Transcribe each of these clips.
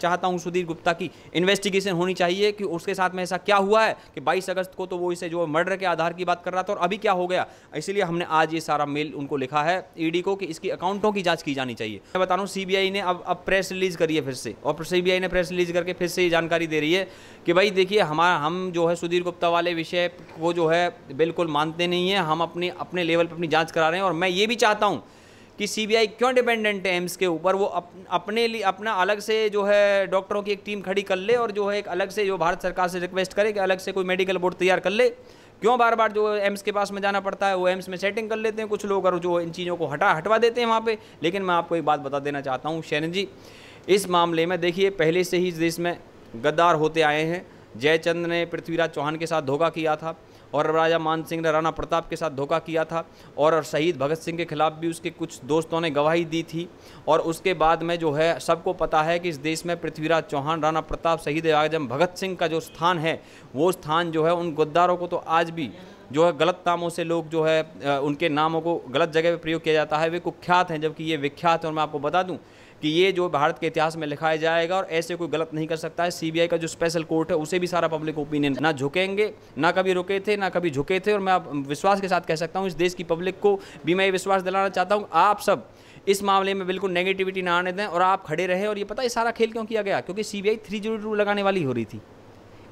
चाहता हूँ सुधीर गुप्ता की इन्वेस्टिगेशन होनी चाहिए कि उसके साथ में ऐसा क्या हुआ है कि बाईस अगस्त को तो वो इसे जो मर्डर के आधार की बात कर रहा था और अभी क्या हो गया इसलिए हमने आज ये सारा मेल उनको लिखा है ईडी को कि इसकी अकाउंटों की जाँच की जानी चाहिए मैं बता रहा हूँ सी ने अब अब प्रेस रिलीज करी है फिर से और सी ने प्रेस रिलीज करके फिर से ये जानकारी दे रही है कि भाई देखिए हमारा हम जो है सुधीर गुप्ता वाले विषय को जो है बिल्कुल मानते नहीं हैं हम अपने अपने लेवल पर अपनी जाँच करा रहे हैं और मैं ये भी चाहता हूँ कि सीबीआई क्यों डिपेंडेंट है एम्स के ऊपर वो अप, अपने लिए अपना अलग से जो है डॉक्टरों की एक टीम खड़ी कर ले और जो है एक अलग से जो भारत सरकार से रिक्वेस्ट करे कि अलग से कोई मेडिकल बोर्ड तैयार कर ले क्यों बार बार जो एम्स के पास में जाना पड़ता है वो एम्स में सेटिंग कर लेते हैं कुछ लोग और जो इन चीज़ों को हटा हटवा देते हैं वहाँ पर लेकिन मैं आपको एक बात बता देना चाहता हूँ शैन जी इस मामले में देखिए पहले से ही इस देश में गद्दार होते आए हैं जयचंद ने पृथ्वीराज चौहान के साथ धोखा किया था और राजा मान सिंह ने राणा प्रताप के साथ धोखा किया था और शहीद भगत सिंह के खिलाफ भी उसके कुछ दोस्तों ने गवाही दी थी और उसके बाद में जो है सबको पता है कि इस देश में पृथ्वीराज चौहान राणा प्रताप शहीद आजम भगत सिंह का जो स्थान है वो स्थान जो है उन गद्दारों को तो आज भी जो है गलत नामों से लोग जो है उनके नामों को गलत जगह पर प्रयोग किया जाता है वे कुख्यात हैं जबकि ये विख्यात हैं और मैं आपको बता दूं कि ये जो भारत के इतिहास में लिखाया जाएगा और ऐसे कोई गलत नहीं कर सकता है सी का जो स्पेशल कोर्ट है उसे भी सारा पब्लिक ओपिनियन ना झुकेंगे ना कभी रुके थे ना कभी झुके थे और मैं विश्वास के साथ कह सकता हूँ इस देश की पब्लिक को भी मैं ये विश्वास दिलाना चाहता हूँ आप सब इस मामले में बिल्कुल नेगेटिविटी ना आने दें और आप खड़े रहे और ये पता है सारा खेल क्यों किया गया क्योंकि सी थ्री जीरो टू लगाने वाली हो रही थी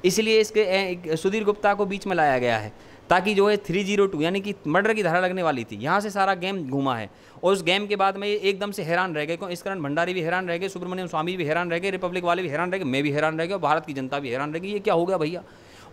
इसलिए इसके सुधीर गुप्ता को बीच में लाया गया है ताकि जो है थ्री जीरो टू यानी कि मर्डर की धारा लगने वाली थी यहाँ से सारा गेम घूमा है और उस गेम के बाद में एकदम से हैरान रह गए क्यों इस कारण भंडारी भी हैरान रह गए सुब्रमण्यम स्वामी भी हैरान रह गए रिपब्लिक वाले भी हैरान रह गए मैं भी हैरान रह गया भारत की जनता भी हैरान रह गई ये क्या हो गया भैया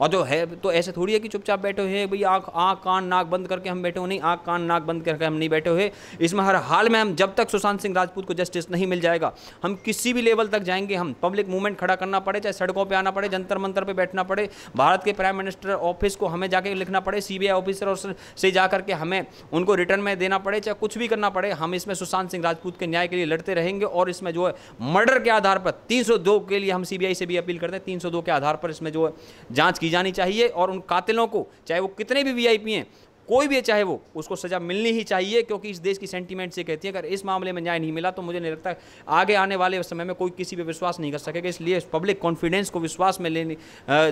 और जो है तो ऐसे थोड़ी है कि चुपचाप बैठे हुए भाई आँख आँख कान नाक बंद करके हम बैठे हुए नहीं आँख कान नाक बंद करके हम नहीं बैठे हुए इसमें हर हाल में हम जब तक सुशांत सिंह राजपूत को जस्टिस नहीं मिल जाएगा हम किसी भी लेवल तक जाएंगे हम पब्लिक मूवमेंट खड़ा करना पड़े चाहे सड़कों पर आना पड़े जंतर मंतर पर बैठना पड़े भारत के प्राइम मिनिस्टर ऑफिस को हमें जाके लिखना पड़े सी ऑफिसर से जा करके हमें उनको रिटर्न में देना पड़े चाहे कुछ भी करना पड़े हम इसमें सुशांत सिंह राजपूत के न्याय के लिए लड़ते रहेंगे और इसमें जो है मर्डर के आधार पर 302 के लिए हम सीबीआई से भी अपील करते हैं 302 के आधार पर इसमें जो है जांच की की जानी चाहिए और उन कातिलों को चाहे वो कितने भी वीआईपी हैं कोई भी चाहे वो उसको सज़ा मिलनी ही चाहिए क्योंकि इस देश की सेंटीमेंट से कहती है अगर इस मामले में न्याय नहीं मिला तो मुझे नहीं लगता आगे आने वाले समय में कोई किसी पे विश्वास नहीं कर सकेगा इसलिए पब्लिक कॉन्फिडेंस को विश्वास में लेने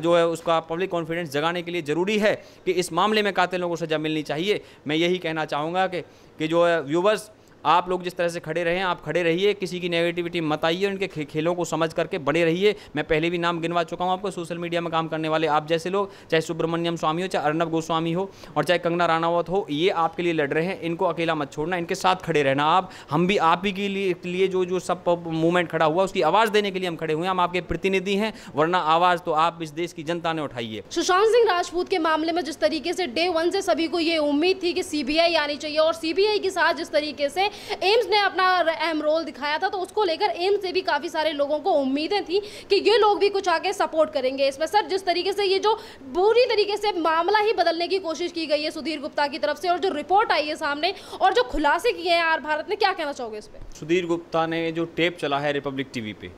जो है उसका पब्लिक कॉन्फिडेंस जगाने के लिए ज़रूरी है कि इस मामले में कातिलों को सज़ा मिलनी चाहिए मैं यही कहना चाहूँगा कि, कि जो है व्यूवर्स आप लोग जिस तरह से खड़े रहे आप खड़े रहिए किसी की नेगेटिविटी मत आइए उनके खे, खेलों को समझ करके बड़े रहिए मैं पहले भी नाम गिनवा चुका हूँ आपको सोशल मीडिया में काम करने वाले आप जैसे लोग चाहे सुब्रमण्यम स्वामी हो चाहे अर्नब गोस्वामी हो और चाहे कंगना राणावत हो ये आपके लिए लड़ रहे हैं इनको अकेला मत छोड़ना इनके साथ खड़े रहना आप हम भी आप ही के लिए लिए जो जो सब मूवमेंट खड़ा हुआ उसकी आवाज़ देने के लिए हम खड़े हुए हैं हम आपके प्रतिनिधि हैं वरना आवाज़ तो आप इस देश की जनता ने उठाई है सुशांत सिंह राजपूत के मामले में जिस तरीके से डे वन से सभी को ये उम्मीद थी कि सीबीआई आनी चाहिए और सीबीआई के साथ जिस तरीके से एम्स ने अपना अहम रोल दिखाया था तो उसको लेकर एम्स से भी काफ़ी सारे लोगों को उम्मीदें थी कि ये लोग भी कुछ आगे सपोर्ट करेंगे इसमें सर जिस तरीके से ये जो पूरी तरीके से मामला ही बदलने की कोशिश की गई है सुधीर गुप्ता की तरफ से और जो रिपोर्ट आई है सामने और जो खुलासे किए हैं आर भारत ने क्या कहना चाहोगे इस पर सुधीर गुप्ता ने जो टेप चला है रिपब्लिक टीवी पे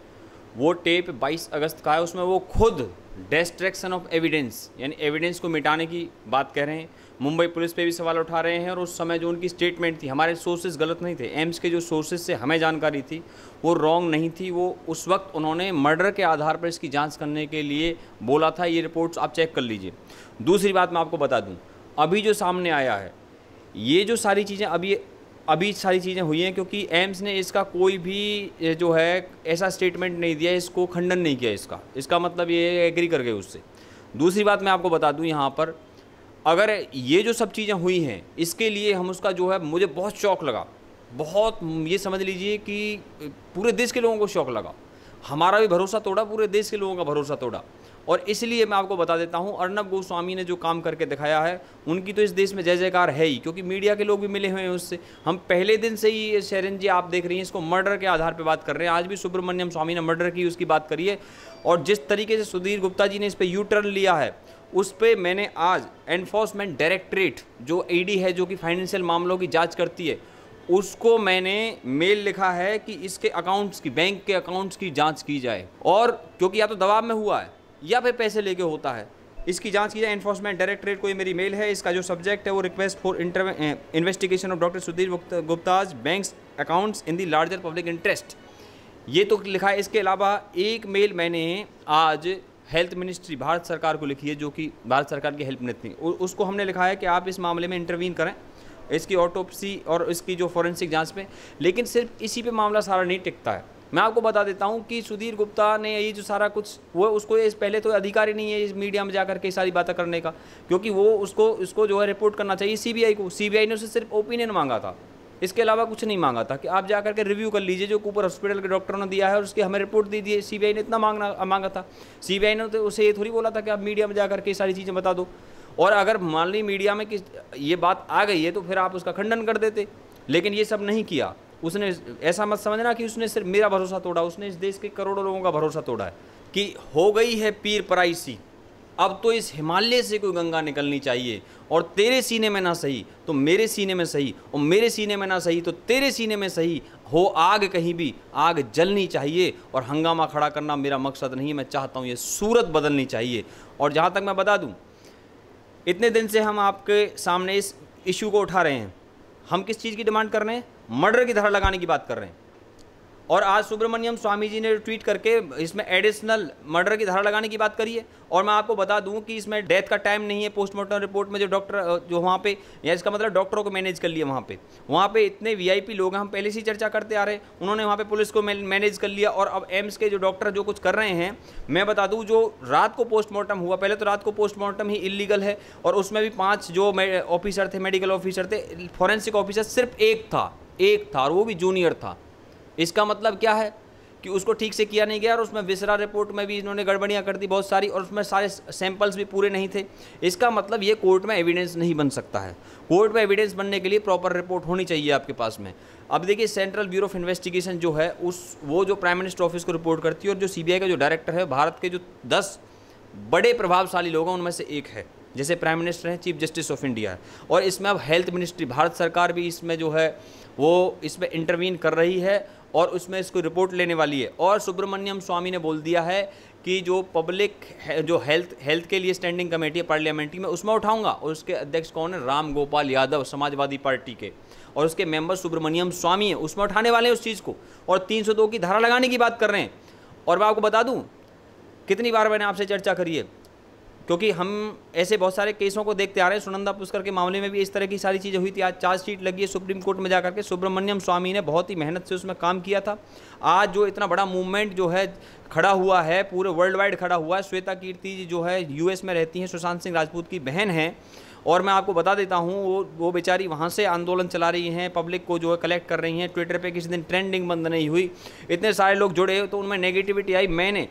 वो टेप 22 अगस्त का है उसमें वो खुद डेस्ट्रेक्शन ऑफ एविडेंस यानी एविडेंस को मिटाने की बात कह रहे हैं मुंबई पुलिस पे भी सवाल उठा रहे हैं और उस समय जो उनकी स्टेटमेंट थी हमारे सोर्सेज गलत नहीं थे एम्स के जो सोर्सेज से हमें जानकारी थी वो रॉन्ग नहीं थी वो उस वक्त उन्होंने मर्डर के आधार पर इसकी जांच करने के लिए बोला था ये रिपोर्ट्स आप चेक कर लीजिए दूसरी बात मैं आपको बता दूँ अभी जो सामने आया है ये जो सारी चीज़ें अभी अभी सारी चीज़ें हुई हैं क्योंकि एम्स ने इसका कोई भी जो है ऐसा स्टेटमेंट नहीं दिया इसको खंडन नहीं किया इसका इसका मतलब ये एग्री कर गए उससे दूसरी बात मैं आपको बता दूं यहाँ पर अगर ये जो सब चीज़ें हुई हैं इसके लिए हम उसका जो है मुझे बहुत शौक लगा बहुत ये समझ लीजिए कि पूरे देश के लोगों को शौक लगा हमारा भी भरोसा तोड़ा पूरे देश के लोगों का भरोसा तोड़ा और इसलिए मैं आपको बता देता हूँ अर्नब गोस्वामी ने जो काम करके दिखाया है उनकी तो इस देश में जय जयकार है ही क्योंकि मीडिया के लोग भी मिले हुए हैं उससे हम पहले दिन से ही शैरन जी आप देख रही हैं इसको मर्डर के आधार पर बात कर रहे हैं आज भी सुब्रमण्यम स्वामी ने मर्डर की उसकी बात करी है और जिस तरीके से सुधीर गुप्ता जी ने इस पर यू टर्न लिया है उस पर मैंने आज एनफोर्समेंट डायरेक्ट्रेट जो ईडी है जो कि फाइनेंशियल मामलों की जांच करती है उसको मैंने मेल लिखा है कि इसके अकाउंट्स की बैंक के अकाउंट्स की जांच की जाए और क्योंकि या तो दबाव में हुआ है या फिर पैसे लेके होता है इसकी जांच की जाए इन्फोर्समेंट डायरेक्टरेट को ये मेरी मेल है इसका जो सब्जेक्ट है वो request for investigation of doctor Sudhir Gupta's bank accounts in the larger public interest ये तो लिखा है इसके अलावा एक मेल मैंने आज हेल्थ मिनिस्ट्री भारत सरकार को लिखी है जो कि भारत सरकार की हेल्प थी उसको हमने लिखा है कि आप इस मामले में इंटरवीन करें इसकी ऑटोपसी और इसकी जो फॉरेंसिक जांच में लेकिन सिर्फ इसी पे मामला सारा नहीं टिकता है मैं आपको बता देता हूँ कि सुधीर गुप्ता ने ये जो सारा कुछ वो उसको इस पहले तो अधिकार ही नहीं है इस मीडिया में जाकर के सारी बातें करने का क्योंकि वो उसको उसको जो है रिपोर्ट करना चाहिए सीबीआई को सीबीआई ने उसे सिर्फ ओपिनियन मांगा था इसके अलावा कुछ नहीं मांगा था कि आप जा करके रिव्यू कर लीजिए जो कूपर हॉस्पिटल के डॉक्टरों ने दिया है और उसकी हमें रिपोर्ट दे दिए सी ने इतना मांगना मांगा था सी ने तो उसे ये थोड़ी बोला था कि आप मीडिया में जा करके सारी चीज़ें बता दो और अगर मान ली मीडिया में कि ये बात आ गई है तो फिर आप उसका खंडन कर देते लेकिन ये सब नहीं किया उसने ऐसा मत समझना कि उसने सिर्फ मेरा भरोसा तोड़ा उसने इस देश के करोड़ों लोगों का भरोसा तोड़ा है कि हो गई है पीर पराई सी अब तो इस हिमालय से कोई गंगा निकलनी चाहिए और तेरे सीने में ना सही तो मेरे सीने में सही और मेरे सीने में ना सही तो तेरे सीने में सही हो आग कहीं भी आग जलनी चाहिए और हंगामा खड़ा करना मेरा मकसद नहीं है मैं चाहता हूँ ये सूरत बदलनी चाहिए और जहाँ तक मैं बता दूँ इतने दिन से हम आपके सामने इस इशू को उठा रहे हैं हम किस चीज़ की डिमांड कर रहे हैं मर्डर की धारा लगाने की बात कर रहे हैं और आज सुब्रमण्यम स्वामी जी ने ट्वीट करके इसमें एडिशनल मर्डर की धारा लगाने की बात करी है और मैं आपको बता दूं कि इसमें डेथ का टाइम नहीं है पोस्टमार्टम रिपोर्ट में जो डॉक्टर जो वहाँ पे या इसका मतलब डॉक्टरों को मैनेज कर लिया वहाँ पे वहाँ पे इतने वीआईपी लोग हैं हम पहले से ही चर्चा करते आ रहे हैं उन्होंने वहाँ पे पुलिस को मैनेज कर लिया और अब एम्स के जो डॉक्टर जो कुछ कर रहे हैं मैं बता दूँ जो रात को पोस्टमार्टम हुआ पहले तो रात को पोस्टमार्टम ही इलीगल है और उसमें भी पाँच जो ऑफिसर थे मेडिकल ऑफिसर थे फॉरेंसिक ऑफिसर सिर्फ एक था एक था और वो भी जूनियर था इसका मतलब क्या है कि उसको ठीक से किया नहीं गया और उसमें विसरा रिपोर्ट में भी इन्होंने गड़बड़ियाँ कर दी बहुत सारी और उसमें सारे सैंपल्स भी पूरे नहीं थे इसका मतलब ये कोर्ट में एविडेंस नहीं बन सकता है कोर्ट में एविडेंस बनने के लिए प्रॉपर रिपोर्ट होनी चाहिए आपके पास में अब देखिए सेंट्रल ब्यूरो ऑफ इन्वेस्टिगेशन जो है उस वो जो प्राइम मिनिस्टर ऑफिस को रिपोर्ट करती है और जो सी का जो डायरेक्टर है भारत के जो दस बड़े प्रभावशाली लोग हैं उनमें से एक है जैसे प्राइम मिनिस्टर हैं चीफ जस्टिस ऑफ इंडिया और इसमें अब हेल्थ मिनिस्ट्री भारत सरकार भी इसमें जो है वो इसमें इंटरवीन कर रही है और उसमें इसको रिपोर्ट लेने वाली है और सुब्रमण्यम स्वामी ने बोल दिया है कि जो पब्लिक जो हेल्थ हेल्थ के लिए स्टैंडिंग कमेटी है पार्लियामेंट्री में मैं उसमें उठाऊंगा और उसके अध्यक्ष कौन है राम गोपाल यादव समाजवादी पार्टी के और उसके मेंबर सुब्रमण्यम स्वामी है उसमें उठाने वाले हैं उस चीज़ को और 302 की धारा लगाने की बात कर रहे हैं और मैं आपको बता दूँ कितनी बार मैंने आपसे चर्चा करी है क्योंकि हम ऐसे बहुत सारे केसों को देखते आ रहे हैं सुनंदा पुष्कर के मामले में भी इस तरह की सारी चीज़ें हुई थी आज चार्जशीट लगी है सुप्रीम कोर्ट में जाकर के सुब्रमण्यम स्वामी ने बहुत ही मेहनत से उसमें काम किया था आज जो इतना बड़ा मूवमेंट जो है खड़ा हुआ है पूरे वर्ल्ड वाइड खड़ा हुआ है श्वेता कीर्ति जो है यू में रहती हैं सुशांत सिंह राजपूत की बहन हैं और मैं आपको बता देता हूँ वो वो बेचारी वहाँ से आंदोलन चला रही हैं पब्लिक को जो है कलेक्ट कर रही हैं ट्विटर पे किसी दिन ट्रेंडिंग बंद नहीं हुई इतने सारे लोग जुड़े तो उनमें नेगेटिविटी आई मैंने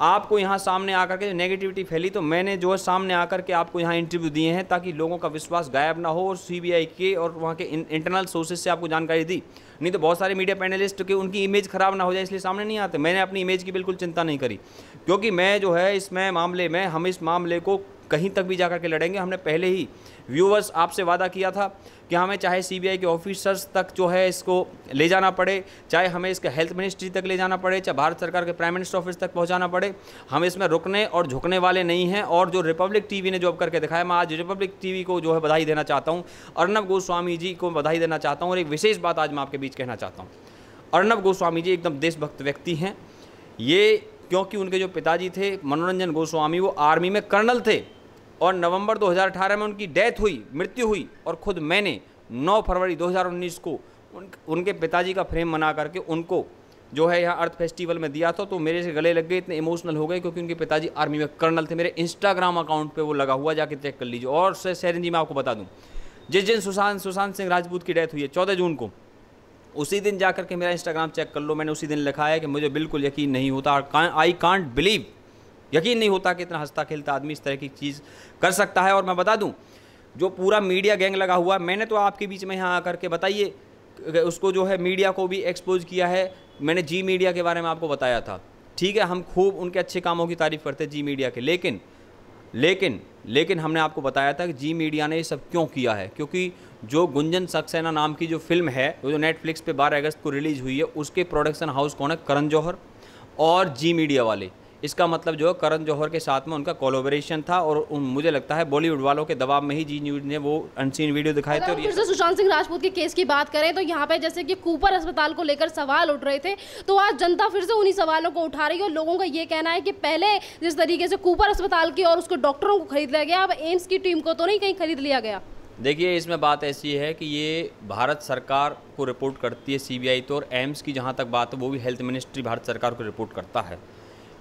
आपको यहाँ सामने आकर के नेगेटिविटी फैली तो मैंने जो है सामने आकर के आपको यहाँ इंटरव्यू दिए हैं ताकि लोगों का विश्वास गायब ना हो और सीबीआई के और वहाँ के इंटरनल सोर्सेज से आपको जानकारी दी नहीं तो बहुत सारे मीडिया पैनलिस्ट के उनकी इमेज ख़राब ना हो जाए इसलिए सामने नहीं आते मैंने अपनी इमेज की बिल्कुल चिंता नहीं करी क्योंकि मैं जो है इसमें मामले में हम इस मामले को कहीं तक भी जा के लड़ेंगे हमने पहले ही व्यूवर्स आपसे वादा किया था कि हमें चाहे सीबीआई के ऑफिसर्स तक जो है इसको ले जाना पड़े चाहे हमें इसके हेल्थ मिनिस्ट्री तक ले जाना पड़े चाहे भारत सरकार के प्राइम मिनिस्टर ऑफिस तक पहुंचाना पड़े हम इसमें रुकने और झुकने वाले नहीं हैं और जो रिपब्लिक टीवी ने जो अब करके दिखाया मैं आज रिपब्लिक टीवी को जो है बधाई देना चाहता हूँ अर्नब गोस्वामी जी को बधाई देना चाहता हूँ और एक विशेष बात आज मैं आपके बीच कहना चाहता हूँ अर्नब गोस्वामी जी एकदम देशभक्त व्यक्ति हैं ये क्योंकि उनके जो पिताजी थे मनोरंजन गोस्वामी वो आर्मी में कर्नल थे और नवंबर 2018 में उनकी डेथ हुई मृत्यु हुई और खुद मैंने 9 फरवरी 2019 को उन, उनके पिताजी का फ्रेम बना करके उनको जो है यहाँ अर्थ फेस्टिवल में दिया था तो मेरे से गले लग गए इतने इमोशनल हो गए क्योंकि उनके पिताजी आर्मी में कर्नल थे मेरे इंस्टाग्राम अकाउंट पर वो लगा हुआ जाके चेक कर लीजिए और सैरन जी मैं आपको बता दूँ जिस दिन सुशांत सुशांत सिंह राजपूत की डेथ हुई है चौदह जून को उसी दिन जा करके मेरा इंस्टाग्राम चेक कर लो मैंने उसी दिन लिखा है कि मुझे बिल्कुल यकीन नहीं होता आई कांट बिलीव यकीन नहीं होता कि इतना हंसता खेलता आदमी इस तरह की चीज़ कर सकता है और मैं बता दूँ जो पूरा मीडिया गैंग लगा हुआ है मैंने तो आपके बीच में यहाँ आकर के बताइए उसको जो है मीडिया को भी एक्सपोज किया है मैंने जी मीडिया के बारे में आपको बताया था ठीक है हम खूब उनके अच्छे कामों की तारीफ़ करते हैं जी मीडिया के लेकिन लेकिन लेकिन हमने आपको बताया था कि जी मीडिया ने ये सब क्यों किया है क्योंकि जो गुंजन सक्सेना नाम की जो फिल्म है वो जो नेटफ्लिक्स पे 12 अगस्त को रिलीज़ हुई है उसके प्रोडक्शन हाउस कौन है करण जौहर और जी मीडिया वाले इसका मतलब जो है करण जौहर के साथ में उनका कोलोबरेशन था और मुझे लगता है बॉलीवुड वालों के दबाव में ही जी न्यूज ने वो अनसीन वीडियो दिखाए थे और सुशांत सिंह राजपूत के केस की बात करें तो यहाँ पे जैसे कि कूपर अस्पताल को लेकर सवाल उठ रहे थे तो आज जनता फिर से उन्हीं सवालों को उठा रही है और लोगों का ये कहना है कि पहले जिस तरीके से कूपर अस्पताल की और उसको डॉक्टरों को खरीद लिया गया अब एम्स की टीम को तो नहीं कहीं खरीद लिया गया देखिए इसमें बात ऐसी है कि ये भारत सरकार को रिपोर्ट करती है सीबीआई तो और एम्स की जहाँ तक बात है वो भी हेल्थ मिनिस्ट्री भारत सरकार को रिपोर्ट करता है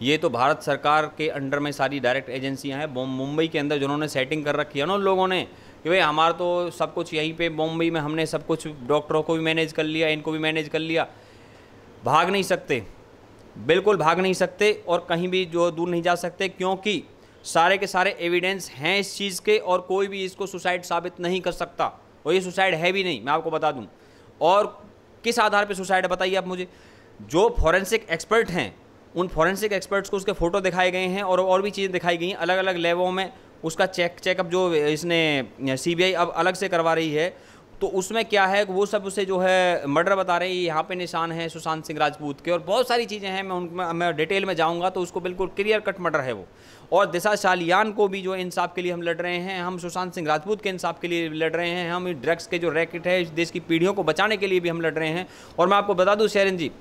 ये तो भारत सरकार के अंडर में सारी डायरेक्ट एजेंसियां हैं मुंबई के अंदर जिन्होंने सेटिंग कर रखी है ना उन लोगों ने कि भाई हमारा तो सब कुछ यहीं पे मुंबई में हमने सब कुछ डॉक्टरों को भी मैनेज कर लिया इनको भी मैनेज कर लिया भाग नहीं सकते बिल्कुल भाग नहीं सकते और कहीं भी जो दूर नहीं जा सकते क्योंकि सारे के सारे एविडेंस हैं इस चीज़ के और कोई भी इसको सुसाइड साबित नहीं कर सकता और ये सुसाइड है भी नहीं मैं आपको बता दूँ और किस आधार पर सुसाइड बताइए आप मुझे जो फॉरेंसिक एक्सपर्ट हैं उन फॉरेंसिक एक्सपर्ट्स को उसके फ़ोटो दिखाए गए हैं और और भी चीज़ें दिखाई गई हैं अलग अलग लेवों में उसका चेक चेकअप जो इसने सीबीआई अब अलग से करवा रही है तो उसमें क्या है वो सब उसे जो है मर्डर बता रहे हैं यहाँ पे निशान है सुशांत सिंह राजपूत के और बहुत सारी चीज़ें हैं मैं उनमें मैं डिटेल में जाऊँगा तो उसको बिल्कुल क्लियर कट मर्डर है वो और दिशा शालियान को भी जो इंसाफ के लिए हम लड़ रहे हैं हम सुशांत सिंह राजपूत के इंसाफ के लिए लड़ रहे हैं हम ड्रग्स के जो रैकेट है इस देश की पीढ़ियों को बचाने के लिए भी हम लड़ रहे हैं और मैं आपको बता दूँ शैरन जी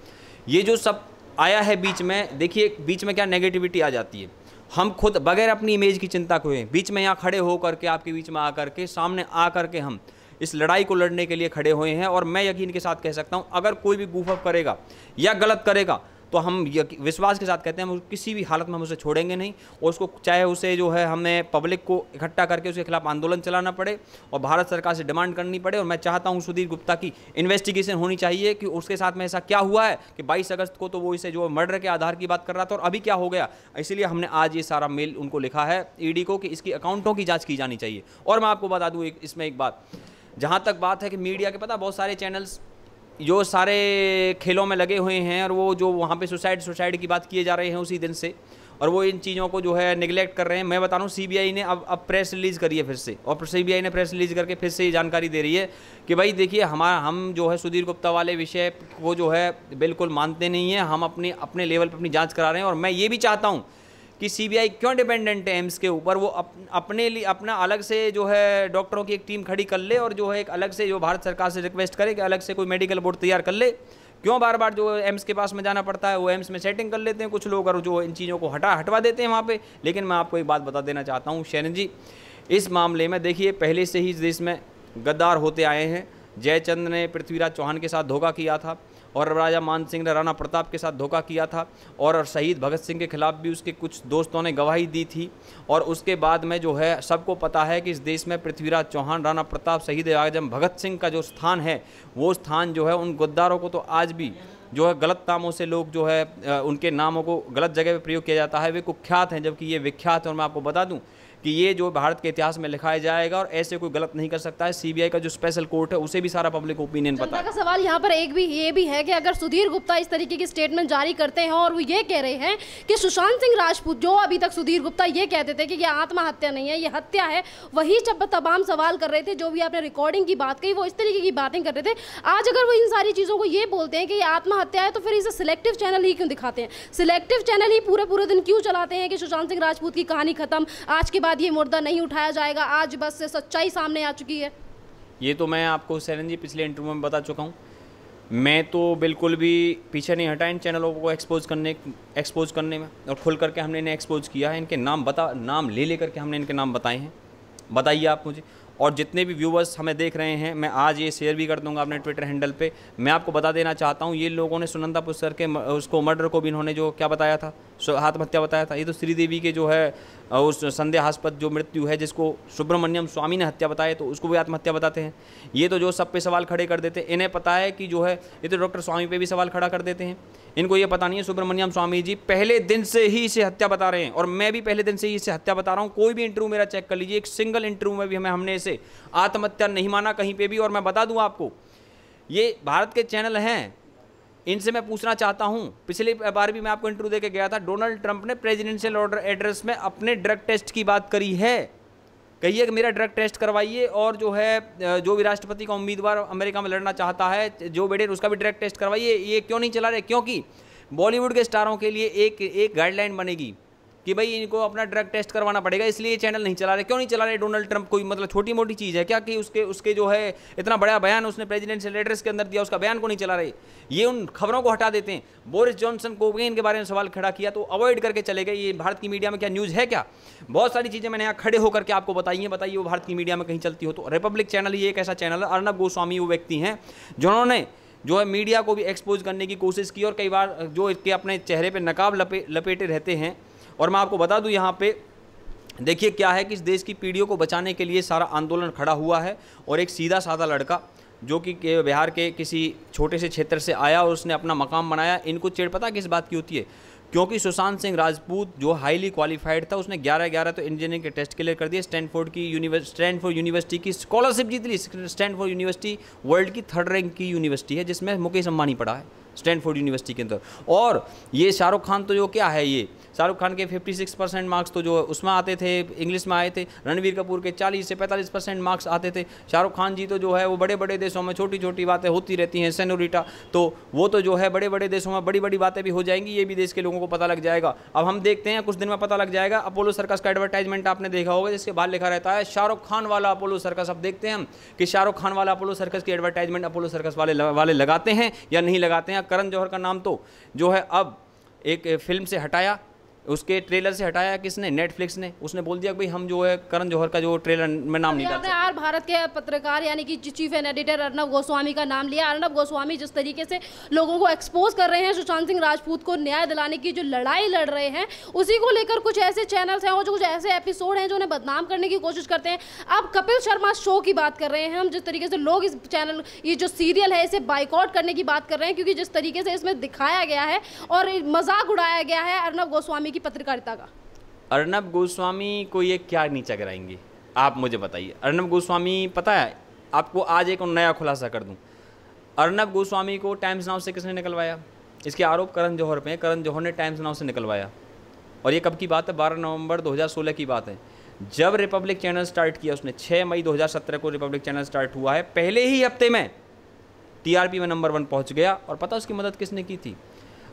ये जो सब आया है बीच में देखिए बीच में क्या नेगेटिविटी आ जाती है हम खुद बगैर अपनी इमेज की चिंता को हुए बीच में यहाँ खड़े हो करके आपके बीच में आकर के सामने आ करके हम इस लड़ाई को लड़ने के लिए खड़े हुए हैं और मैं यकीन के साथ कह सकता हूँ अगर कोई भी गूफ अप करेगा या गलत करेगा तो हम विश्वास के साथ कहते हैं हम किसी भी हालत में हम उसे छोड़ेंगे नहीं और उसको चाहे उसे जो है हमें पब्लिक को इकट्ठा करके उसके खिलाफ आंदोलन चलाना पड़े और भारत सरकार से डिमांड करनी पड़े और मैं चाहता हूँ सुधीर गुप्ता की इन्वेस्टिगेशन होनी चाहिए कि उसके साथ में ऐसा क्या हुआ है कि बाईस अगस्त को तो वो इसे जो मर्डर के आधार की बात कर रहा था और अभी क्या हो गया इसलिए हमने आज ये सारा मेल उनको लिखा है ई e को कि इसकी अकाउंटों की जाँच की जानी चाहिए और मैं आपको बता दूँ इसमें एक बात जहाँ तक बात है कि मीडिया के पता बहुत सारे चैनल्स जो सारे खेलों में लगे हुए हैं और वो जो वहाँ पे सुसाइड सुसाइड की बात किए जा रहे हैं उसी दिन से और वो इन चीज़ों को जो है निगलेक्ट कर रहे हैं मैं बता रहा हूँ सीबीआई ने अब अब प्रेस रिलीज़ करी है फिर से और सीबीआई ने प्रेस रिलीज़ करके फिर से ये जानकारी दे रही है कि भाई देखिए हमारा हम जो है सुधीर गुप्ता वाले विषय को जो है बिल्कुल मानते नहीं हैं हम अपने अपने लेवल पर अपनी जाँच करा रहे हैं और मैं ये भी चाहता हूँ कि सीबीआई क्यों डिपेंडेंट है एम्स के ऊपर वो अप, अपने लिए अपना अलग से जो है डॉक्टरों की एक टीम खड़ी कर ले और जो है एक अलग से जो भारत सरकार से रिक्वेस्ट करे कि अलग से कोई मेडिकल बोर्ड तैयार कर ले क्यों बार बार जो एम्स के पास में जाना पड़ता है वो एम्स में सेटिंग कर लेते हैं कुछ लोग और जो इन चीज़ों को हटा हटवा देते हैं वहाँ पर लेकिन मैं आपको एक बात बता देना चाहता हूँ शैन जी इस मामले में देखिए पहले से ही इस देश में गद्दार होते आए हैं जयचंद ने पृथ्वीराज चौहान के साथ धोखा किया था और राजा मान सिंह ने राणा प्रताप के साथ धोखा किया था और शहीद भगत सिंह के खिलाफ भी उसके कुछ दोस्तों ने गवाही दी थी और उसके बाद में जो है सबको पता है कि इस देश में पृथ्वीराज चौहान राणा प्रताप शहीद आजम भगत सिंह का जो स्थान है वो स्थान जो है उन गद्दारों को तो आज भी जो है गलत नामों से लोग जो है उनके नामों को गलत जगह पर प्रयोग किया जाता है वे कुख्यात हैं जबकि ये विख्यात है और मैं आपको बता दूं कि ये जो भारत के इतिहास में लिखाया जाएगा और ऐसे कोई गलत नहीं कर सकता है सीबीआई का जो स्पेशल कोर्ट है उसे भी सारा पब्लिक ओपिनियन पता है सवाल यहाँ पर एक भी ये भी है कि अगर सुधीर गुप्ता इस तरीके की स्टेटमेंट जारी करते हैं और वो ये कह रहे हैं कि सुशांत सिंह राजपूत जो अभी तक सुधीर गुप्ता ये कहते थे कि ये आत्महत्या नहीं है ये हत्या है वही जब तमाम सवाल कर रहे थे जो भी आपने रिकॉर्डिंग की बात कही वो इस तरीके की बातें कर रहे थे आज अगर वो इन सारी चीज़ों को ये बोलते हैं कि ये आत्महत्या है तो फिर इसे सिलेक्टिव चैनल ही क्यों दिखाते हैं सिलेक्टिव चैनल ही पूरे पूरे दिन क्यों चलाते हैं कि सुशांत सिंह राजपूत की कहानी खत्म आज के बाद बाद ये मुर्दा नहीं उठाया जाएगा आज बस से सच्चाई सामने आ चुकी है ये तो मैं आपको सैरन जी पिछले इंटरव्यू में बता चुका हूँ मैं तो बिल्कुल भी पीछे नहीं हटा इन चैनलों को एक्सपोज करने एक्सपोज करने में और खुल करके हमने इन्हें एक्सपोज किया है इनके नाम बता नाम ले ले करके हमने इनके नाम बताए हैं बताइए आप मुझे और जितने भी व्यूवर्स हमें देख रहे हैं मैं आज ये शेयर भी कर दूंगा अपने ट्विटर हैंडल पे मैं आपको बता देना चाहता हूँ ये लोगों ने सुनंदा पुष्कर के उसको मर्डर को भी इन्होंने जो क्या बताया था आत्महत्या बताया था ये तो श्रीदेवी के जो है उस संदेहास्पद जो मृत्यु है जिसको सुब्रमण्यम स्वामी ने हत्या बताया तो उसको भी आत्महत्या बताते हैं ये तो जो सब पे सवाल खड़े कर देते हैं इन्हें पता है कि जो है ये तो डॉक्टर स्वामी पे भी सवाल खड़ा कर देते हैं इनको ये पता नहीं है सुब्रमण्यम स्वामी जी पहले दिन से ही इसे हत्या बता रहे हैं और मैं भी पहले दिन से ही इसे हत्या बता रहा हूँ कोई भी इंटरव्यू मेरा चेक कर लीजिए एक सिंगल इंटरव्यू में भी हमें हमने इसे आत्महत्या नहीं माना कहीं पर भी और मैं बता दूँ आपको ये भारत के चैनल हैं इनसे मैं पूछना चाहता हूं पिछली बार भी मैं आपको इंटरव्यू देके गया था डोनाल्ड ट्रंप ने प्रेसिडेंशियल ऑर्डर एड्रेस में अपने ड्रग टेस्ट की बात करी है कहिए कि मेरा ड्रग टेस्ट करवाइए और जो है जो भी राष्ट्रपति का उम्मीदवार अमेरिका में लड़ना चाहता है जो बेडेन उसका भी ड्रग टेस्ट करवाइए ये क्यों नहीं चला रहे क्योंकि बॉलीवुड के स्टारों के लिए एक एक गाइडलाइन बनेगी कि भाई इनको अपना ड्रग टेस्ट करवाना पड़ेगा इसलिए चैनल नहीं चला रहे क्यों नहीं चला रहे डोनाल्ड ट्रंप कोई मतलब छोटी मोटी चीज़ है क्या कि उसके उसके जो है इतना बड़ा बयान उसने प्रेजिडेंट एड्रेस के अंदर दिया उसका बयान को नहीं चला रहे ये उन खबरों को हटा देते हैं बोरिस जॉनसन को भी इनके बारे में सवाल खड़ा किया तो अवॉइड करके चले गए ये भारत की मीडिया में क्या न्यूज़ है क्या बहुत सारी चीज़ें मैंने यहाँ खड़े होकर के आपको बताई हैं बताइए वो भारत की मीडिया में कहीं चलती हो तो रिपब्लिक चैनल ही एक ऐसा चैनल है अर्नब गोस्वामी वो व्यक्ति हैं जिन्होंने जो है मीडिया को भी एक्सपोज करने की कोशिश की और कई बार जो इसके अपने चेहरे पर नकाब लपे लपेटे रहते हैं और मैं आपको बता दूँ यहाँ पर देखिए क्या है कि इस देश की पीढ़ियों को बचाने के लिए सारा आंदोलन खड़ा हुआ है और एक सीधा साधा लड़का जो कि बिहार के किसी छोटे से क्षेत्र से आया और उसने अपना मकाम बनाया इनको चेड़ पता किस बात की होती है क्योंकि सुशांत सिंह राजपूत जो हाईली क्वालिफाइड था उसने 11 11 तो इंजीनियरिंग के टेस्ट क्लियर कर दिए स्टैनफोर्ड की यूनिवर्स स्टैनफोर्ड यूनिवर्सिटी की स्कॉलरशिप जीत ली स्टैनफोर्ड यूनिवर्सिटी वर्ल्ड की थर्ड रैंक की यूनिवर्सिटी है जिसमें मुकेश अंबानी पढ़ा है स्टैनफोर्ड यूनिवर्सिटी के अंदर और ये शाहरुख खान तो जो क्या है ये शाहरुख खान के 56 परसेंट मार्क्स तो जो उसमें आते थे इंग्लिश में आए थे रणवीर कपूर के 40 से 45 परसेंट मार्क्स आते थे शाहरुख खान जी तो जो है वो बड़े बड़े देशों में छोटी छोटी बातें होती रहती हैं सेनोरिटा तो वो तो जो है बड़े बड़े देशों में बड़ी बड़ी बातें भी हो जाएंगी ये भी देश के लोगों को पता लग जाएगा अब हम देखते हैं कुछ दिन में पता लग जाएगा अपोलो सर्कस का एडवर्टाइजमेंट आपने देखा होगा जिसके बाहर लिखा रहता है शाहरुख खान वाला अपोलो सर्कस अब देखते हैं हम कि शाहरुख खान वाला अपोलो सर्कस की एडवर्टाइजमेंट अपोलो सर्कस वाले वाले लगाते हैं या नहीं लगाते हैं करण जौहर का नाम तो जो है अब एक फिल्म से हटाया उसके ट्रेलर से हटाया किसने नेटफ्लिक्स ने उसने बोल दिया भाई हम जो है करण जौहर का जो ट्रेलर में नाम नहीं लिया यार भारत के पत्रकार यानी कि chief and editor Arnab Goswami का नाम लिया अर्नब गोस्वामी जिस तरीके से लोगों को एक्सपोज कर रहे हैं सुशांत सिंह राजपूत को न्याय दिलाने की जो लड़ाई लड़ रहे हैं उसी को लेकर कुछ ऐसे चैनल्स हैं और जो कुछ ऐसे एपिसोड हैं जो उन्हें बदनाम करने की कोशिश करते हैं अब कपिल शर्मा शो की बात कर रहे हैं हम जिस तरीके से लोग इस चैनल ये जो सीरियल है इसे बाइकआउट करने की बात कर रहे हैं क्योंकि जिस तरीके से इसमें दिखाया गया है और मजाक उड़ाया गया है अर्नब गोस्वामी की पत्रकारिता का अर्नब गोस्वामी को ये क्या नीचा कराएंगे आप मुझे बताइए अर्नब गोस्वामी पता है आपको आज एक नया खुलासा कर दूं अर्नब गोस्वामी को टाइम्स नाउ से किसने निकलवाया इसके आरोप करण जौहर पे करण जौहर ने टाइम्स नाउ से निकलवाया और ये कब की बात है बारह नवंबर 2016 की बात है जब रिपब्लिक चैनल स्टार्ट किया उसने 6 मई 2017 को रिपब्लिक चैनल स्टार्ट हुआ है पहले ही हफ्ते में टीआरपी में नंबर वन पहुंच गया और पता उसकी मदद किसने की थी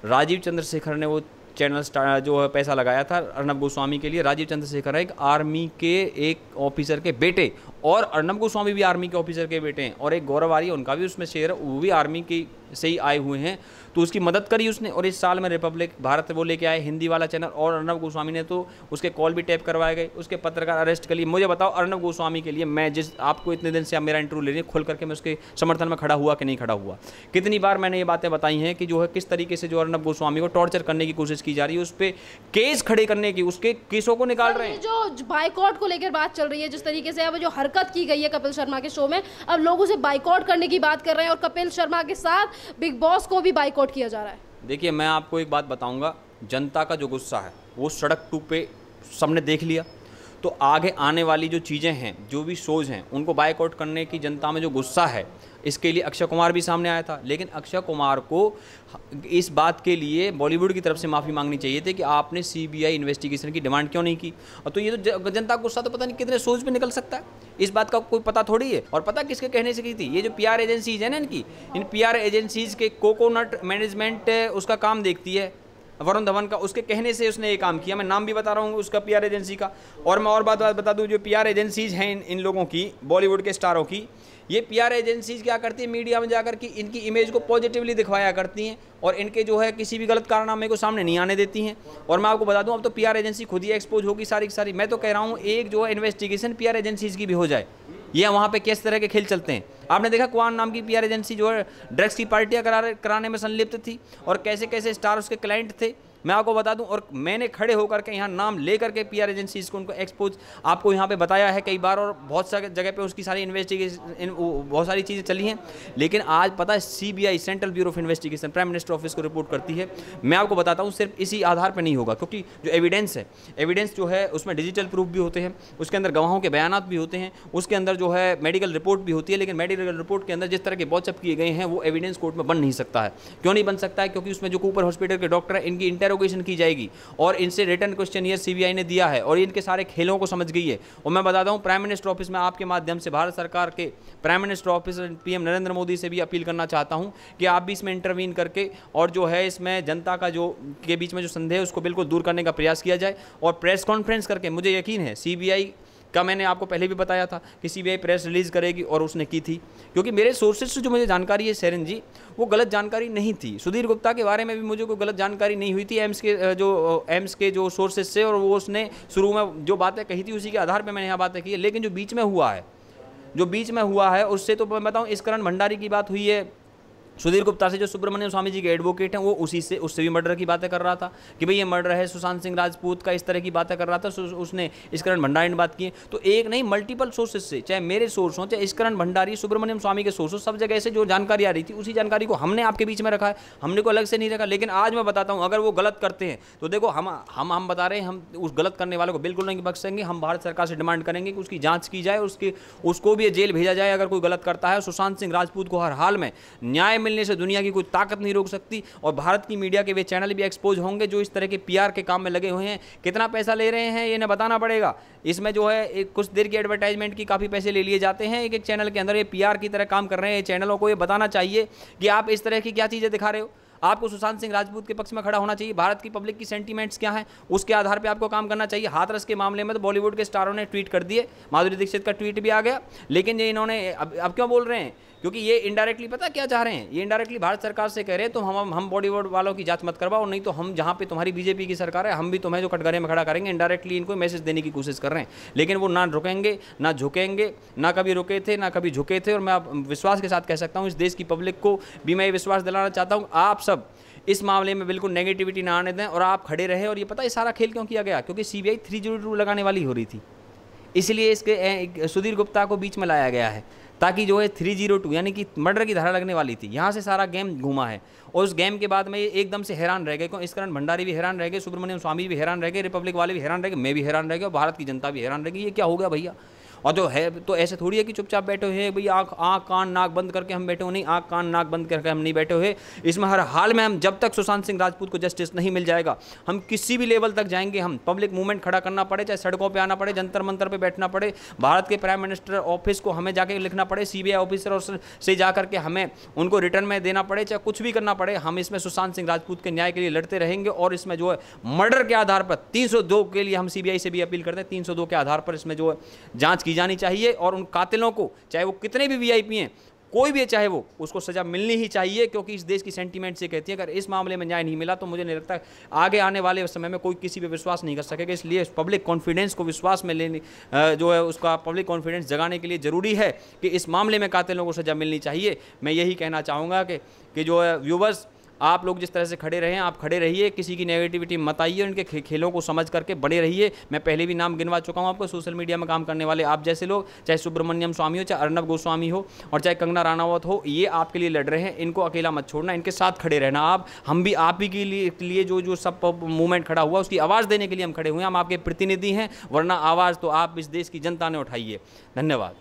राजीव चंद्रशेखर ने वो चैनल जो है पैसा लगाया था अर्नब गोस्वामी के लिए राजीव चंद्रशेखर एक आर्मी के एक ऑफिसर के बेटे और अर्नब गोस्वामी भी आर्मी के ऑफिसर के बेटे हैं और एक गौरव आर्य उनका भी उसमें शेयर वो भी आर्मी की से ही आए हुए हैं तो उसकी मदद करी उसने और इस साल में रिपब्लिक भारत वो लेके आए हिंदी वाला चैनल और अर्नब गोस्वामी ने तो उसके कॉल भी टैप करवाए गए उसके पत्रकार अरेस्ट के लिए मुझे बताओ अर्नब गोस्वामी के लिए मैं जिस आपको इतने दिन से आप मेरा इंटरव्यू ले रही खुल करके मैं उसके समर्थन में खड़ा हुआ कि नहीं खड़ा हुआ कितनी बार मैंने ये बातें बताई हैं कि जो है किस तरीके से जो अर्नब गोस्वामी को टॉर्चर करने की कोशिश की जा रही है उस पर केस खड़े करने की उसके केसों को निकाल रहे हैं जो बाइकआउट को लेकर बात चल रही है जिस तरीके से अब जो हरकत की गई है कपिल शर्मा के शो में अब लोग उसे बाइकआउट करने की बात कर रहे हैं और कपिल शर्मा के साथ बिग बॉस को भी बाइकआउट किया जा रहा है देखिए मैं आपको एक बात बताऊंगा जनता का जो गुस्सा है वो सड़क टू पे सबने देख लिया तो आगे आने वाली जो चीज़ें हैं जो भी शोज हैं उनको बाइकआउट करने की जनता में जो गुस्सा है इसके लिए अक्षय कुमार भी सामने आया था लेकिन अक्षय कुमार को इस बात के लिए बॉलीवुड की तरफ से माफ़ी मांगनी चाहिए थी कि आपने सीबीआई इन्वेस्टिगेशन की डिमांड क्यों नहीं की और तो ये तो जनता को गुस्सा तो पता नहीं कितने सोच में निकल सकता है इस बात का कोई पता थोड़ी है और पता किसके कहने से की थी ये जो आर एजेंसीज है ना इनकी इन आर एजेंसीज के कोकोनट मैनेजमेंट उसका काम देखती है वरुण धवन का उसके कहने से उसने ये काम किया मैं नाम भी बता रहा हूँ उसका पीआर एजेंसी का और मैं और बात बात बता दूँ जो पीआर एजेंसीज हैं इन इन लोगों की बॉलीवुड के स्टारों की ये पीआर एजेंसीज क्या करती है मीडिया में जाकर कि इनकी इमेज को पॉजिटिवली दिखवाया करती हैं और इनके जो है किसी भी गलत कारनामे को सामने नहीं आने देती हैं और मैं आपको बता दूं अब तो पीआर एजेंसी खुद ही एक्सपोज होगी सारी की सारी मैं तो कह रहा हूँ एक जो है इन्वेस्टिगेशन पी एजेंसीज की भी हो जाए ये वहाँ पर किस तरह के खेल चलते हैं आपने देखा कुआन नाम की पी एजेंसी जो है ड्रग्स की पार्टियाँ करा कराने में संलिप्त थी और कैसे कैसे स्टार उसके क्लाइंट थे मैं आपको बता दूं और मैंने खड़े होकर के यहाँ नाम ले करके पी एजेंसीज को उनको एक्सपोज आपको यहाँ पर बताया है कई बार और बहुत सारे जगह पर उसकी सारी इन्वेस्टिगेशन बहुत सारी चीज़ें चली हैं लेकिन आज पता है C central bureau of investigation prime minister office को रिपोर्ट करती है मैं आपको बताता हूँ सिर्फ इसी आधार पर नहीं होगा क्योंकि जो एविडेंस है एविडेंस जो है उसमें डिजिटल प्रूफ भी होते हैं उसके अंदर गवाहों के बयान भी होते हैं उसके अंदर जो है मेडिकल रिपोर्ट भी होती है लेकिन मेडिकल रिपोर्ट के अंदर जिस तरह के बॉचअप किए गए हैं वो एविडेंस कोर्ट में बन नहीं सकता है क्यों नहीं बन सकता है क्योंकि उसमें जो कूपर हॉस्पिटल के डॉक्टर हैं इनकी इंटर इंटरोगेशन की जाएगी और इनसे रिटर्न क्वेश्चन ये सीबीआई ने दिया है और इनके सारे खेलों को समझ गई है और मैं बताता हूँ प्राइम मिनिस्टर ऑफिस में आपके माध्यम से भारत सरकार के prime minister office PM Narendra Modi से भी अपील करना चाहता हूँ कि आप भी इसमें इंटरवीन करके और जो है इसमें जनता का जो के बीच में जो संदेह है उसको बिल्कुल दूर करने का प्रयास किया जाए और प्रेस कॉन्फ्रेंस करके मुझे यकीन है सीबीआई क्या मैंने आपको पहले भी बताया था कि सी प्रेस रिलीज़ करेगी और उसने की थी क्योंकि मेरे सोर्सेज से जो मुझे जानकारी है सैरन जी वो गलत जानकारी नहीं थी सुधीर गुप्ता के बारे में भी मुझे कोई गलत जानकारी नहीं हुई थी एम्स के जो एम्स के जो सोर्सेज से और वो उसने शुरू में जो बातें कही थी उसी के आधार पर मैंने यहाँ बातें की है लेकिन जो बीच में हुआ है जो बीच में हुआ है उससे तो मैं बताऊँ इस करण भंडारी की बात हुई है सुधीर गुप्ता से जो सुब्रमण्यम स्वामी जी के एडवोकेट हैं वो उसी से उससे भी मर्डर की बातें कर रहा था कि भाई ये मर्डर है सुशांत सिंह राजपूत का इस तरह की बातें कर रहा था उसने इसकरण भंडारी ने बात की तो एक नहीं मल्टीपल सोर्सेज से चाहे मेरे सोर्स हों चाहे इसकरण भंडारी सुब्रमण्यम स्वामी के सोर्स सब जगह से जो जानकारी आ रही थी उसी जानकारी को हमने आपके बीच में रखा है हमने को अलग से नहीं रखा लेकिन आज मैं बताता हूँ अगर वो गलत करते हैं तो देखो हम हम हम बता रहे हैं हम उस गलत करने वालों को बिल्कुल नहीं बख्शेंगे हम भारत सरकार से डिमांड करेंगे कि उसकी जाँच की जाए उसकी उसको भी जेल भेजा जाए अगर कोई गलत करता है सुशांत सिंह राजपूत को हर हाल में न्याय मिलने से दुनिया की कोई ताकत नहीं रोक सकती और भारत की मीडिया के वे चैनल भी एक्सपोज होंगे जो इस तरह के पीआर के काम में लगे हुए हैं कितना पैसा ले रहे हैं ये इन्हें बताना पड़ेगा इसमें जो है एक कुछ देर की एडवर्टाइजमेंट की काफ़ी पैसे ले लिए जाते हैं एक एक चैनल के अंदर ये पी की तरह काम कर रहे हैं चैनलों को ये बताना चाहिए कि आप इस तरह की क्या चीज़ें दिखा रहे हो आपको सुशांत सिंह राजपूत के पक्ष में खड़ा होना चाहिए भारत की पब्लिक की सेंटीमेंट्स क्या हैं उसके आधार पर आपको काम करना चाहिए हाथरस के मामले में तो बॉलीवुड के स्टारों ने ट्वीट कर दिए माधुरी दीक्षित का ट्वीट भी आ गया लेकिन ये इन्होंने अब अब क्यों बोल रहे हैं क्योंकि ये इनडायरेक्टली पता क्या चाह रहे हैं ये इनडायरेक्टली भारत सरकार से कह रहे हैं तुम हम हम बॉडीवुड वालों की जांच मत करवाओ नहीं तो हम जहाँ पे तुम्हारी बीजेपी की सरकार है हम भी तुम्हें जो कटघरे में खड़ा करेंगे इनडायरेक्टली इनको मैसेज देने की कोशिश कर रहे हैं लेकिन वो ना रुकेंगे ना झुकेंगे ना कभी रुके थे ना कभी झुके थे और मैं आप विश्वास के साथ कह सकता हूँ इस देश की पब्लिक को भी मैं ये विश्वास दिलाना चाहता हूँ आप सब इस मामले में बिल्कुल नेगेटिविटी ना आने दें और आप खड़े रहे और ये पता ये सारा खेल क्यों किया गया क्योंकि C B I three zero two लगाने वाली हो रही थी इसलिए इसके सुधीर गुप्ता को बीच में लाया गया है ताकि जो है थ्री जीरो टू यानी कि मर्डर की धारा लगने वाली थी यहाँ से सारा गेम घूमा है और उस गेम के बाद में ये एकदम से हैरान रह गए इस कारण भंडारी भी हैरान रह गए सुब्रमण्यम स्वामी भी हैरान रह गए रिपब्लिक वाले भी हैरान रह गए मैं भी हैरान रह गया भारत की जनता भी हैरान रह गई ये क्या हो गया भैया और जो है तो ऐसे थोड़ी है कि चुपचाप बैठे हुए भाई आँख आँख कान नाक बंद करके हम बैठे हुए नहीं आँख कान नाक बंद करके हम नहीं बैठे हुए इसमें हर हाल में हम जब तक सुशांत सिंह राजपूत को जस्टिस नहीं मिल जाएगा हम किसी भी लेवल तक जाएंगे हम पब्लिक मूवमेंट खड़ा करना पड़े चाहे सड़कों पर आना पड़े जंतर मंतर पर बैठना पड़े भारत के प्राइम मिनिस्टर ऑफिस को हमें जाके लिखना पड़े सीबीआई ऑफिसर से जा करके हमें उनको रिटर्न में देना पड़े चाहे कुछ भी करना पड़े हम इसमें सुशांत सिंह राजपूत के न्याय के लिए लड़ते रहेंगे और इसमें जो है मर्डर के आधार पर 302 के लिए हम सीबीआई से भी अपील करते हैं 302 के आधार पर इसमें जो है जांच की जानी चाहिए और उन कातिलों को चाहे वो कितने भी वीआईपी हैं कोई भी चाहे वो उसको सज़ा मिलनी ही चाहिए क्योंकि इस देश की सेंटीमेंट से कहती है अगर इस मामले में न्याय नहीं मिला तो मुझे नहीं लगता आगे आने वाले समय में कोई किसी पे विश्वास नहीं कर सकेगा इसलिए इस पब्लिक कॉन्फिडेंस को विश्वास में लेने जो है उसका पब्लिक कॉन्फिडेंस जगाने के लिए ज़रूरी है कि इस मामले में कातिलों को सज़ा मिलनी चाहिए मैं यही कहना चाहूँगा कि, कि जो है व्यूवर्स आप लोग जिस तरह से खड़े रहे आप खड़े रहिए किसी की नेगेटिविटी मत आइए उनके खे, खेलों को समझ करके बने रहिए मैं पहले भी नाम गिनवा चुका हूँ आपको सोशल मीडिया में काम करने वाले आप जैसे लोग चाहे सुब्रमण्यम स्वामी हो चाहे अर्नब गोस्वामी हो और चाहे कंगना रानावत हो ये आपके लिए लड़ रहे हैं इनको अकेला मत छोड़ना इनके साथ खड़े रहना आप हम भी आप ही के लिए, जो जो सब मूवमेंट खड़ा हुआ उसकी आवाज़ देने के लिए हम खड़े हुए हैं हम आपके प्रतिनिधि हैं वरना आवाज़ तो आप इस देश की जनता ने उठाइए धन्यवाद